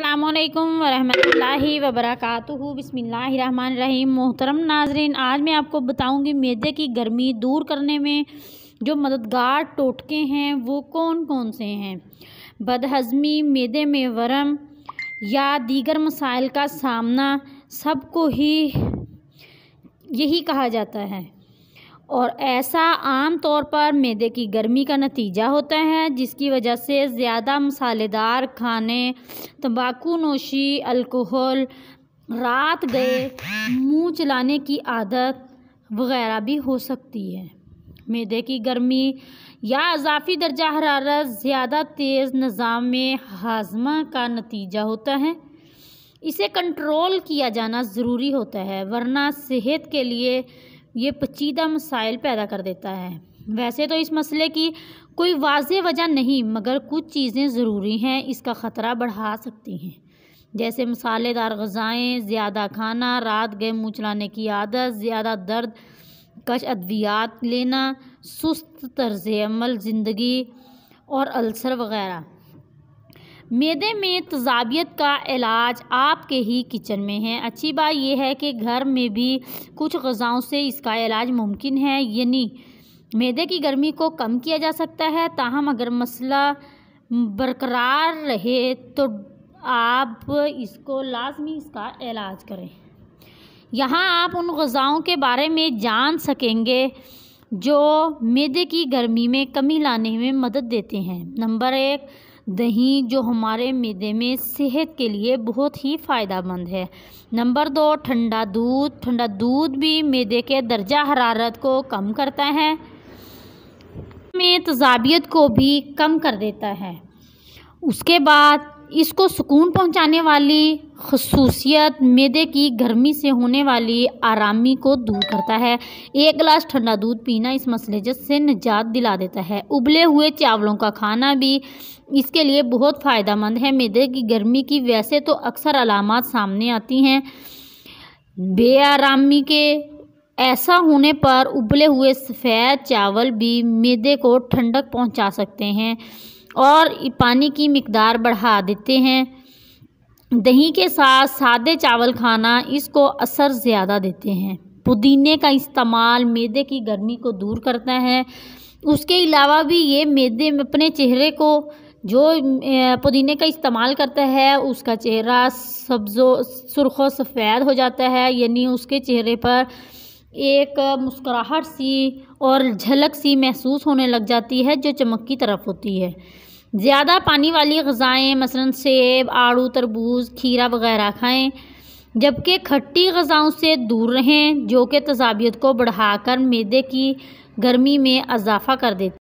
अल्लाम वरहि वबरक बसमीम मोहतरम नाजरीन आज मैं आपको बताऊंगी मैदे की गर्मी दूर करने में जो मददगार टोटके हैं वो कौन कौन से हैं बदहज़मी मैदे में वरम या दीगर मसाइल का सामना सबको ही यही कहा जाता है और ऐसा आम तौर पर मैदे की गर्मी का नतीजा होता है जिसकी वजह से ज़्यादा मसालेदार खाने तंबाकू नोशी अल्कोहल रात गए मुंह चलाने की आदत वगैरह भी हो सकती है मैदे की गर्मी या अजाफी दर्जा हरारत ज़्यादा तेज़ निज़ाम में हाजमा का नतीजा होता है इसे कंट्रोल किया जाना ज़रूरी होता है वरना सेहत के लिए ये पचीदा मसाइल पैदा कर देता है वैसे तो इस मसले की कोई वाज वजह नहीं मगर कुछ चीज़ें ज़रूरी हैं इसका ख़तरा बढ़ा सकती हैं जैसे मसालेदार गज़ाएँ ज़्यादा खाना रात गए मुँह चलाने की आदत ज़्यादा दर्द कश अद्वियात लेना सुस्त तर्ज अमल ज़िंदगी और अल्सर वगैरह मैदे में तजावियत का इलाज आपके ही किचन में है अच्छी बात यह है कि घर में भी कुछ गज़ाओं से इसका इलाज मुमकिन है यानी मैदे की गर्मी को कम किया जा सकता है ताहम अगर मसला बरकरार रहे तो आप इसको लाजमी इसका इलाज करें यहाँ आप उन गज़ाओं के बारे में जान सकेंगे जो मैदे की गर्मी में कमी लाने में मदद देते हैं नंबर एक दही जो हमारे मैदे में सेहत के लिए बहुत ही फ़ायदा है नंबर दो ठंडा दूध ठंडा दूध भी मैदे के दर्जा हरारत को कम करता है में तजाबियत को भी कम कर देता है उसके बाद इसको सुकून पहुंचाने वाली खसूसियत मैदे की गर्मी से होने वाली आरामी को दूर करता है एक गिलास ठंडा दूध पीना इस जस से निजात दिला देता है उबले हुए चावलों का खाना भी इसके लिए बहुत फ़ायदा है मैदे की गर्मी की वैसे तो अक्सर अलामत सामने आती हैं बेआरामी के ऐसा होने पर उबले हुए सफ़ेद चावल भी मैदे को ठंडक पहुँचा सकते हैं और पानी की मकदार बढ़ा देते हैं दही के साथ सादे चावल खाना इसको असर ज़्यादा देते हैं पुदीने का इस्तेमाल मैदे की गर्मी को दूर करता है उसके अलावा भी ये मैदे में अपने चेहरे को जो पुदीने का इस्तेमाल करता है उसका चेहरा सब्ज़ो सुरख सफ़ेद हो जाता है यानी उसके चेहरे पर एक मुस्कुराहट सी और झलक सी महसूस होने लग जाती है जो चमक की तरफ होती है ज़्यादा पानी वाली गज़ाएँ मसलन सेब आड़ू तरबूज खीरा वगैरह खाएँ जबकि खट्टी गज़ाओं से दूर रहें जो कि तजाबियत को बढ़ाकर मैदे की गर्मी में इजाफ़ा कर देती